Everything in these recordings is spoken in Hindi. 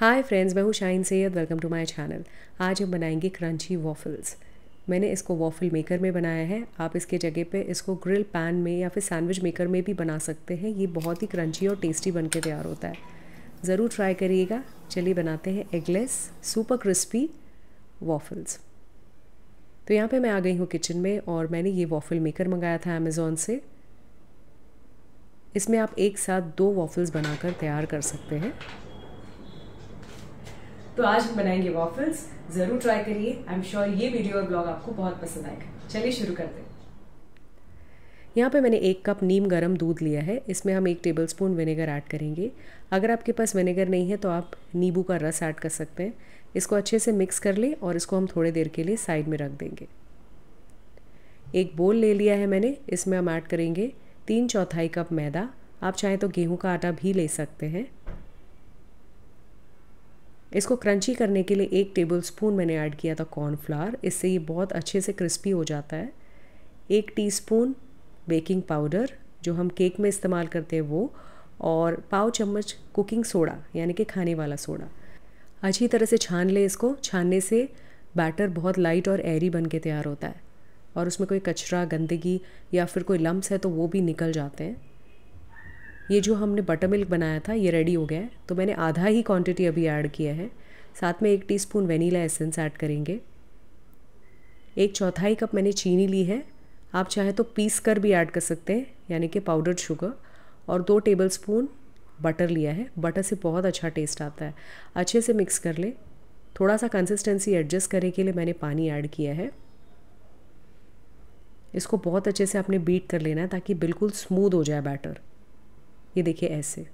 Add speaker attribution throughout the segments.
Speaker 1: हाय फ्रेंड्स मैं हूँ Shine Syed welcome to my channel आज हम बनाएंगे क्रंची वॉफल्स मैंने इसको वॉफल मेकर में बनाया है आप इसके जगह पे इसको ग्रिल पैन में या फिर सैंडविच मेकर में भी बना सकते हैं ये बहुत ही क्रंची और टेस्टी बन के तैयार होता है ज़रूर ट्राई करिएगा चलिए बनाते हैं एगलेस सुपर क्रिस्पी वॉफल्स तो यहाँ पे मैं आ गई हूँ किचन में और मैंने ये वॉफल मेकर मंगाया था अमेज़ोन से इसमें आप एक साथ दो वॉफल्स बनाकर तैयार कर सकते हैं तो आज हम बनाएंगे वॉफल्स जरूर ट्राई करिए आई एम श्योर ये वीडियो और ब्लॉग आपको बहुत पसंद आएगा चलिए शुरू करते हैं यहाँ पे मैंने एक कप नीम गरम दूध लिया है इसमें हम एक टेबलस्पून विनेगर ऐड करेंगे अगर आपके पास विनेगर नहीं है तो आप नींबू का रस ऐड कर सकते हैं इसको अच्छे से मिक्स कर लें और इसको हम थोड़ी देर के लिए साइड में रख देंगे एक बोल ले लिया है मैंने इसमें हम ऐड करेंगे तीन चौथाई कप मैदा आप चाहें तो गेहूँ का आटा भी ले सकते हैं इसको क्रंची करने के लिए एक टेबल स्पून मैंने ऐड किया था कॉर्नफ्लावर इससे ये बहुत अच्छे से क्रिस्पी हो जाता है एक टी स्पून बेकिंग पाउडर जो हम केक में इस्तेमाल करते हैं वो और पाव चम्मच कुकिंग सोडा यानी कि खाने वाला सोडा अच्छी तरह से छान ले इसको छानने से बैटर बहुत लाइट और एरी बन के तैयार होता है और उसमें कोई कचरा गंदगी या फिर कोई लम्ब है तो वो भी निकल जाते हैं ये जो हमने बटर मिल्क बनाया था ये रेडी हो गया है तो मैंने आधा ही क्वांटिटी अभी ऐड किया है साथ में एक टीस्पून वेनीला एसेंस ऐड करेंगे एक चौथाई कप मैंने चीनी ली है आप चाहे तो पीस कर भी ऐड कर सकते हैं यानी कि पाउडर्ड शुगर और दो टेबल स्पून बटर लिया है बटर से बहुत अच्छा टेस्ट आता है अच्छे से मिक्स कर लें थोड़ा सा कंसिस्टेंसी एडजस्ट करने के लिए मैंने पानी ऐड किया है इसको बहुत अच्छे से आपने बीट कर लेना है ताकि बिल्कुल स्मूद हो जाए बैटर ये देखिए ऐसे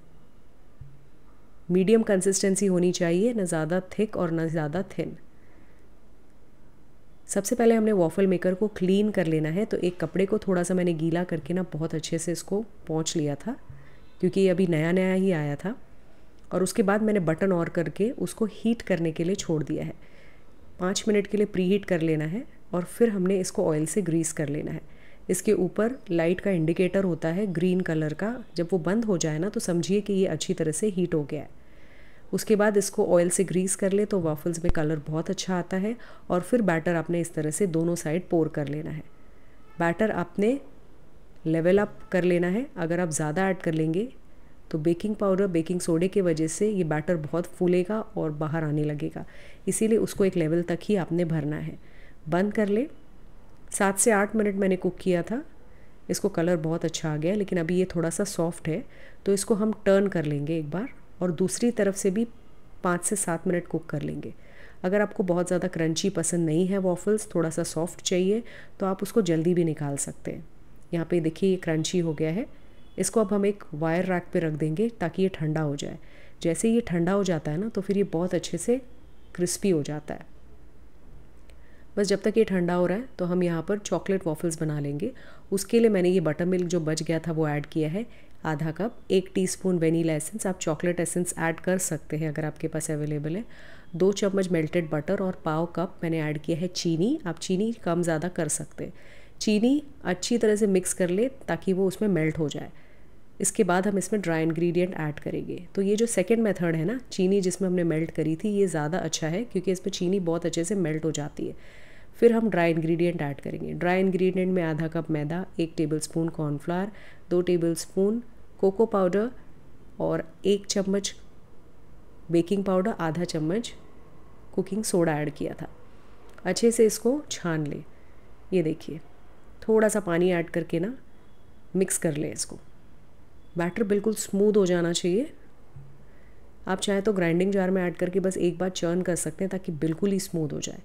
Speaker 1: मीडियम कंसिस्टेंसी होनी चाहिए ना ज़्यादा थिक और ना ज़्यादा थिन सबसे पहले हमने वॉफल मेकर को क्लीन कर लेना है तो एक कपड़े को थोड़ा सा मैंने गीला करके ना बहुत अच्छे से इसको पहुँच लिया था क्योंकि ये अभी नया नया ही आया था और उसके बाद मैंने बटन और करके उसको हीट करने के लिए छोड़ दिया है पाँच मिनट के लिए प्री हीट कर लेना है और फिर हमने इसको ऑयल से ग्रीस कर लेना है इसके ऊपर लाइट का इंडिकेटर होता है ग्रीन कलर का जब वो बंद हो जाए ना तो समझिए कि ये अच्छी तरह से हीट हो गया है उसके बाद इसको ऑयल से ग्रीस कर ले तो वाफल्स में कलर बहुत अच्छा आता है और फिर बैटर आपने इस तरह से दोनों साइड पोर कर लेना है बैटर आपने लेवल अप कर लेना है अगर आप ज़्यादा ऐड कर लेंगे तो बेकिंग पाउडर बेकिंग सोडे की वजह से ये बैटर बहुत फूलेगा और बाहर आने लगेगा इसीलिए उसको एक लेवल तक ही आपने भरना है बंद कर ले सात से आठ मिनट मैंने कुक किया था इसको कलर बहुत अच्छा आ गया लेकिन अभी ये थोड़ा सा सॉफ्ट है तो इसको हम टर्न कर लेंगे एक बार और दूसरी तरफ से भी पाँच से सात मिनट कुक कर लेंगे अगर आपको बहुत ज़्यादा क्रंची पसंद नहीं है वॉफल्स थोड़ा सा सॉफ्ट चाहिए तो आप उसको जल्दी भी निकाल सकते हैं यहाँ पे देखिए ये क्रंची हो गया है इसको अब हम एक वायर रैक पे रख देंगे ताकि ये ठंडा हो जाए जैसे ये ठंडा हो जाता है ना तो फिर ये बहुत अच्छे से क्रिस्पी हो जाता है बस जब तक ये ठंडा हो रहा है तो हम यहाँ पर चॉकलेट वॉफल्स बना लेंगे उसके लिए मैंने ये बटर मिल्क जो बच गया था वो ऐड किया है आधा कप एक टीस्पून वेनीला एसेंस आप चॉकलेट एसेंस ऐड कर सकते हैं अगर आपके पास अवेलेबल है दो चम्मच मेल्टेड बटर और पाव कप मैंने ऐड किया है चीनी आप चीनी कम ज़्यादा कर सकते हैं चीनी अच्छी तरह से मिक्स कर ले ताकि वो उसमें मेल्ट हो जाए इसके बाद हम इसमें ड्राई इंग्रेडिएंट ऐड करेंगे तो ये जो सेकेंड मेथड है ना चीनी जिसमें हमने मेल्ट करी थी ये ज़्यादा अच्छा है क्योंकि इसमें चीनी बहुत अच्छे से मेल्ट हो जाती है फिर हम ड्राई इंग्रेडिएंट ऐड करेंगे ड्राई इंग्रेडिएंट में आधा कप मैदा एक टेबल स्पून कॉर्नफ्लावर दो टेबल स्पून कोको पाउडर और एक चम्मच बेकिंग पाउडर आधा चम्मच कुकिंग सोडा ऐड किया था अच्छे से इसको छान लें ये देखिए थोड़ा सा पानी ऐड करके ना मिक्स कर लें इसको बैटर बिल्कुल स्मूथ हो जाना चाहिए आप चाहें तो ग्राइंडिंग जार में ऐड करके बस एक बार चर्न कर सकते हैं ताकि बिल्कुल ही स्मूथ हो जाए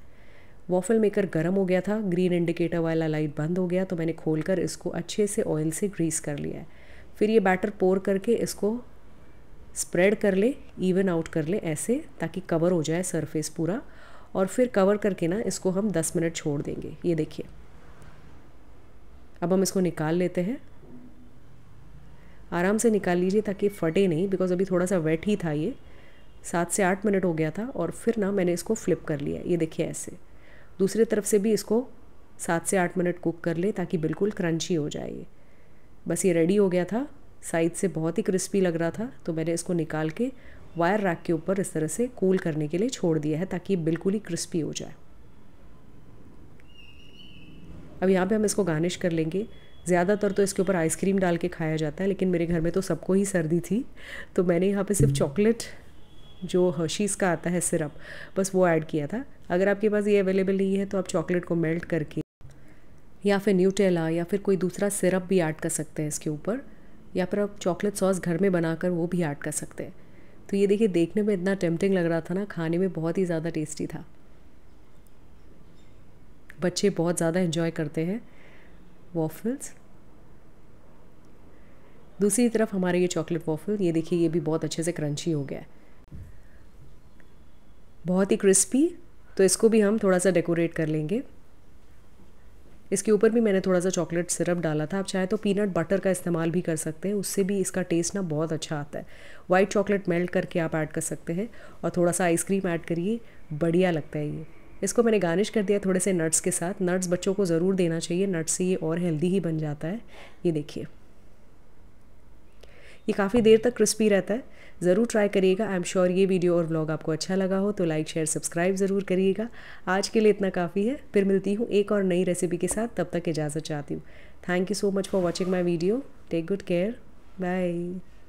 Speaker 1: वॉफल मेकर गर्म हो गया था ग्रीन इंडिकेटर वाला लाइट बंद हो गया तो मैंने खोल कर इसको अच्छे से ऑयल से ग्रीस कर लिया है फिर ये बैटर पोर करके इसको स्प्रेड कर ले इवन आउट कर ले ऐसे ताकि कवर हो जाए सरफेस पूरा और फिर कवर करके ना इसको हम 10 मिनट छोड़ देंगे ये देखिए अब हम इसको निकाल लेते हैं आराम से निकाल लीजिए ताकि फटे नहीं बिकॉज अभी थोड़ा सा वेट ही था ये सात से आठ मिनट हो गया था और फिर ना मैंने इसको फ्लिप कर लिया ये देखिए ऐसे दूसरी तरफ से भी इसको सात से आठ मिनट कुक कर ले ताकि बिल्कुल क्रंची हो जाए ये बस ये रेडी हो गया था साइड से बहुत ही क्रिस्पी लग रहा था तो मैंने इसको निकाल के वायर रैक के ऊपर इस तरह से कूल करने के लिए छोड़ दिया है ताकि बिल्कुल ही क्रिस्पी हो जाए अब यहाँ पे हम इसको गार्निश कर लेंगे ज़्यादातर तो इसके ऊपर आइसक्रीम डाल के खाया जाता है लेकिन मेरे घर में तो सबको ही सर्दी थी तो मैंने यहाँ पे सिर्फ हम्म। चॉकलेट जो हर्शीज़ का आता है सिरप बस वो ऐड किया था अगर आपके पास ये अवेलेबल नहीं है तो आप चॉकलेट को मेल्ट करके या फिर न्यूटेला या फिर कोई दूसरा सिरप भी ऐड कर सकते हैं इसके ऊपर या फिर आप चॉकलेट सॉस घर में बनाकर वो भी ऐड कर सकते हैं तो ये देखिए देखने में इतना टेम्पटिंग लग रहा था ना खाने में बहुत ही ज़्यादा टेस्टी था बच्चे बहुत ज़्यादा इन्जॉय करते हैं वॉफल्स दूसरी तरफ हमारे ये चॉकलेट वॉफल ये देखिए ये भी बहुत अच्छे से क्रंची हो गया है बहुत ही क्रिस्पी तो इसको भी हम थोड़ा सा डेकोरेट कर लेंगे इसके ऊपर भी मैंने थोड़ा सा चॉकलेट सिरप डाला था आप चाहे तो पीनट बटर का इस्तेमाल भी कर सकते हैं उससे भी इसका टेस्ट ना बहुत अच्छा आता है वाइट चॉकलेट मेल्ट करके आप ऐड कर सकते हैं और थोड़ा सा आइसक्रीम ऐड करिए बढ़िया लगता है ये इसको मैंने गार्निश कर दिया थोड़े से नट्स के साथ नट्स बच्चों को ज़रूर देना चाहिए नट्स से ये और हेल्दी ही बन जाता है ये देखिए ये काफ़ी देर तक क्रिस्पी रहता है ज़रूर ट्राई करिएगा आई एम श्योर ये वीडियो और ब्लॉग आपको अच्छा लगा हो तो लाइक शेयर सब्सक्राइब ज़रूर करिएगा आज के लिए इतना काफ़ी है फिर मिलती हूँ एक और नई रेसिपी के साथ तब तक इजाज़त चाहती हूँ thank you so much for watching my video take good care bye